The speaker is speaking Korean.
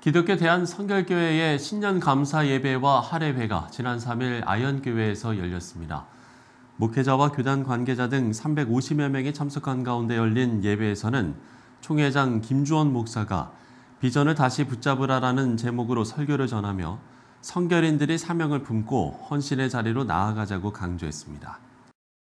기독교 대한 선결교회의 신년 감사 예배와 할례회가 지난 3일 아현교회에서 열렸습니다. 목회자와 교단 관계자 등 350여 명이 참석한 가운데 열린 예배에서는 총회장 김주원 목사가 비전을 다시 붙잡으라라는 제목으로 설교를 전하며 선결인들이 사명을 품고 헌신의 자리로 나아가자고 강조했습니다.